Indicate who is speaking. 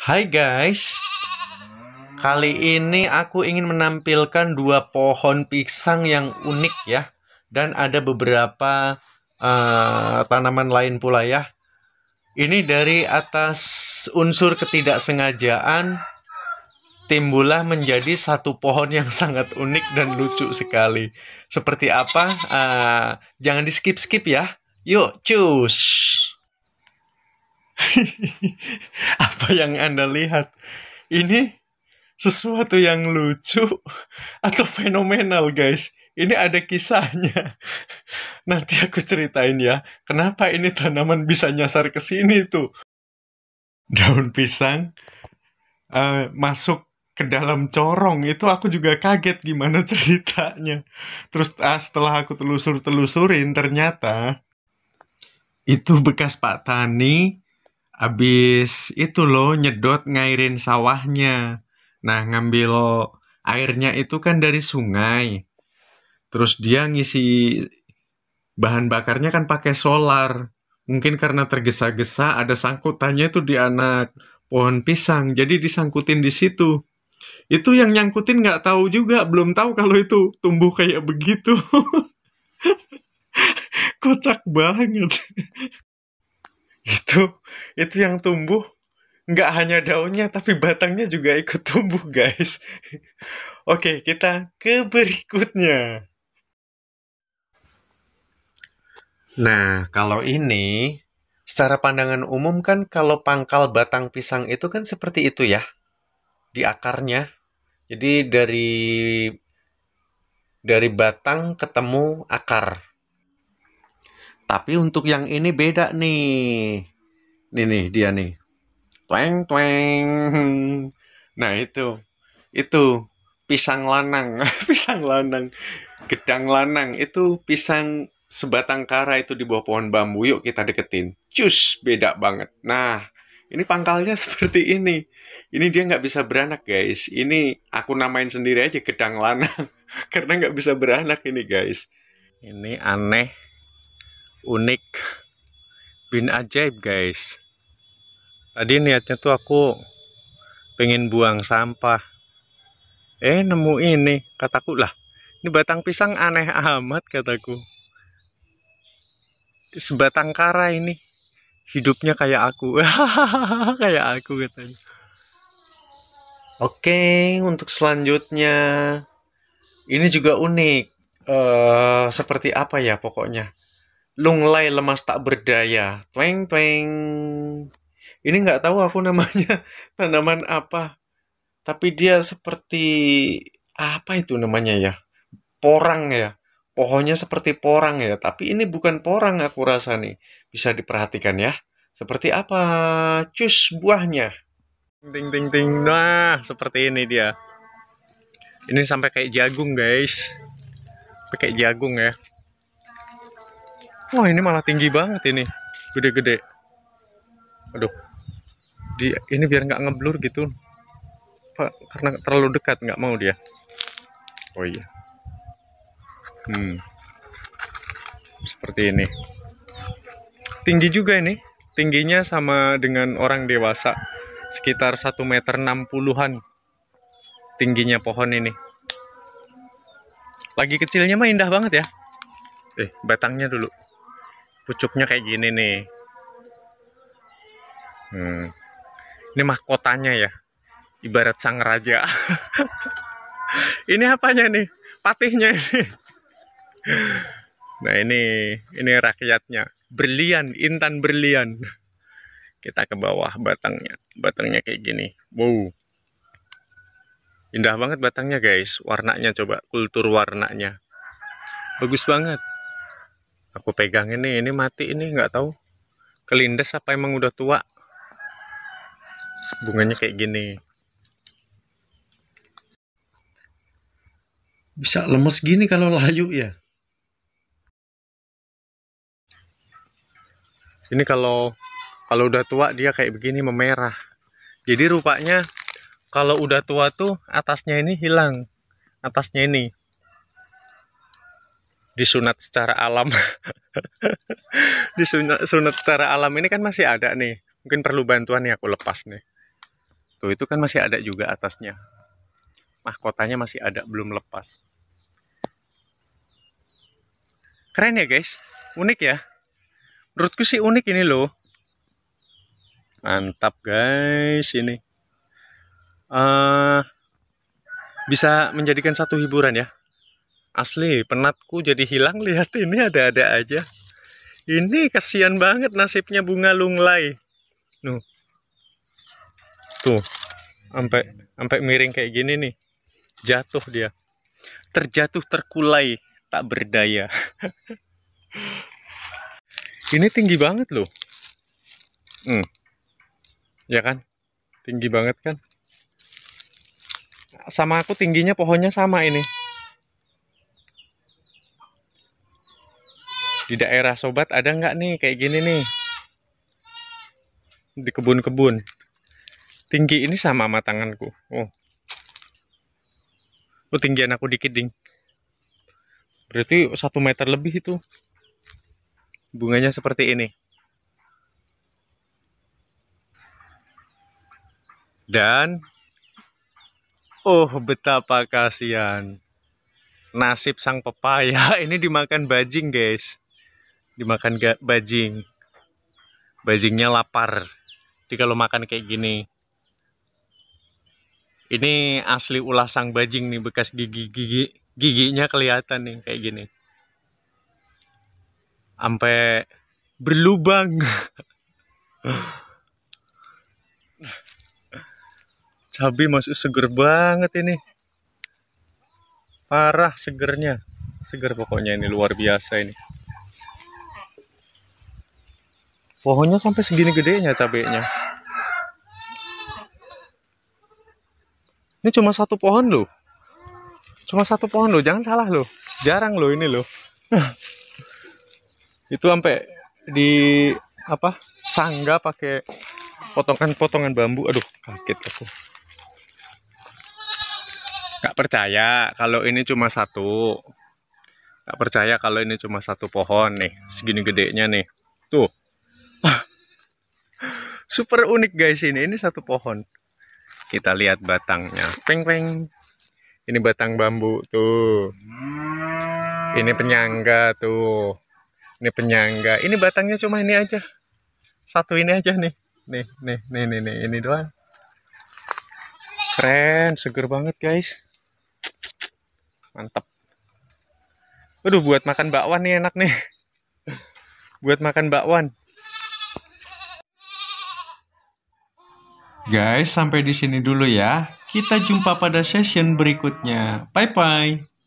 Speaker 1: Hai guys, kali ini aku ingin menampilkan dua pohon pisang yang unik ya, dan ada beberapa uh, tanaman lain pula ya. Ini dari atas unsur ketidaksengajaan timbullah menjadi satu pohon yang sangat unik dan lucu sekali. Seperti apa? Uh, jangan di skip skip ya. Yuk, cus. apa yang Anda lihat? Ini sesuatu yang lucu atau fenomenal, guys. Ini ada kisahnya. Nanti aku ceritain ya, kenapa ini tanaman bisa nyasar ke sini tuh. Daun pisang uh, masuk ke dalam corong itu aku juga kaget gimana ceritanya. Terus ah, setelah aku telusur-telusurin ternyata itu bekas Pak Tani Abis itu lo nyedot ngairin sawahnya. Nah ngambil airnya itu kan dari sungai. Terus dia ngisi bahan bakarnya kan pakai solar. Mungkin karena tergesa-gesa ada sangkutannya itu di anak pohon pisang. Jadi disangkutin di situ. Itu yang nyangkutin nggak tahu juga, belum tahu kalau itu tumbuh kayak begitu. Kocak banget itu itu yang tumbuh nggak hanya daunnya tapi batangnya juga ikut tumbuh guys oke kita ke berikutnya nah kalau ini secara pandangan umum kan kalau pangkal batang pisang itu kan seperti itu ya di akarnya jadi dari dari batang ketemu akar tapi untuk yang ini beda nih. Nih nih dia nih. Tweng tweng. Nah itu. Itu pisang lanang, pisang lanang. Gedang lanang itu pisang sebatang kara itu di bawah pohon bambu. Yuk kita deketin. Cus, beda banget. Nah, ini pangkalnya seperti ini. Ini dia nggak bisa beranak guys. Ini aku namain sendiri aja gedang lanang. Karena nggak bisa beranak ini guys. Ini aneh unik bin ajaib guys tadi niatnya tuh aku pengen buang sampah eh nemu ini kataku lah ini batang pisang aneh amat kataku sebatang kara ini hidupnya kayak aku kayak aku katanya oke untuk selanjutnya ini juga unik uh, seperti apa ya pokoknya lunglai lemas tak berdaya. Tweng tweng. Ini nggak tahu aku namanya tanaman apa. Tapi dia seperti apa itu namanya ya? Porang ya. Pohonnya seperti porang ya, tapi ini bukan porang aku rasa nih. Bisa diperhatikan ya. Seperti apa? Cus buahnya. Ting ting ting. Nah, seperti ini dia. Ini sampai kayak jagung, guys. Kayak jagung ya. Wah ini malah tinggi banget ini, gede-gede. Aduh, di ini biar nggak ngeblur gitu, pak karena terlalu dekat nggak mau dia. Oh iya, hmm, seperti ini. Tinggi juga ini, tingginya sama dengan orang dewasa, sekitar 1 meter 60-an tingginya pohon ini. Lagi kecilnya mah indah banget ya. Eh, batangnya dulu pucuknya kayak gini nih hmm. ini mahkotanya ya ibarat sang raja ini apanya nih patihnya ini nah ini ini rakyatnya berlian intan berlian kita ke bawah batangnya batangnya kayak gini wow indah banget batangnya guys warnanya coba kultur warnanya bagus banget aku pegang ini ini mati ini nggak tahu kelindes apa emang udah tua bunganya kayak gini bisa lemes gini kalau layu ya ini kalau kalau udah tua dia kayak begini memerah jadi rupanya kalau udah tua tuh atasnya ini hilang atasnya ini disunat secara alam disunat sunat secara alam ini kan masih ada nih mungkin perlu bantuan nih aku lepas nih tuh itu kan masih ada juga atasnya mahkotanya masih ada belum lepas keren ya guys unik ya menurutku sih unik ini loh mantap guys ini uh, bisa menjadikan satu hiburan ya Asli, penatku jadi hilang lihat ini ada-ada aja. Ini kasihan banget nasibnya bunga lunglai. Nuh. Tuh. Sampai sampai miring kayak gini nih. Jatuh dia. Terjatuh terkulai, tak berdaya. ini tinggi banget loh. Hmm. Ya kan? Tinggi banget kan? Sama aku tingginya pohonnya sama ini. di daerah sobat ada nggak nih kayak gini nih di kebun-kebun tinggi ini sama sama tanganku oh oh tinggian aku dikit ding berarti satu meter lebih itu bunganya seperti ini dan oh betapa kasihan nasib sang pepaya ini dimakan bajing guys dimakan gak bajing bajingnya lapar jadi kalau makan kayak gini ini asli ulah sang bajing nih bekas gigi-gigi giginya kelihatan nih kayak gini sampai berlubang cabai masuk seger banget ini parah segernya seger pokoknya ini luar biasa ini pohonnya sampai segini gedenya cabenya ini cuma satu pohon loh cuma satu pohon loh jangan salah loh jarang loh ini loh itu sampai di apa sangga pakai potongan-potongan bambu aduh kaget aku nggak percaya kalau ini cuma satu nggak percaya kalau ini cuma satu pohon nih segini gedenya nih tuh Super unik guys ini. Ini satu pohon. Kita lihat batangnya. Peng peng. Ini batang bambu tuh. Ini penyangga tuh. Ini penyangga. Ini batangnya cuma ini aja. Satu ini aja nih. Nih, nih, nih, nih, nih. ini doang. Keren, seger banget guys. Mantap. aduh buat makan bakwan nih enak nih. buat makan bakwan. Guys, sampai di sini dulu ya. Kita jumpa pada session berikutnya. Bye bye.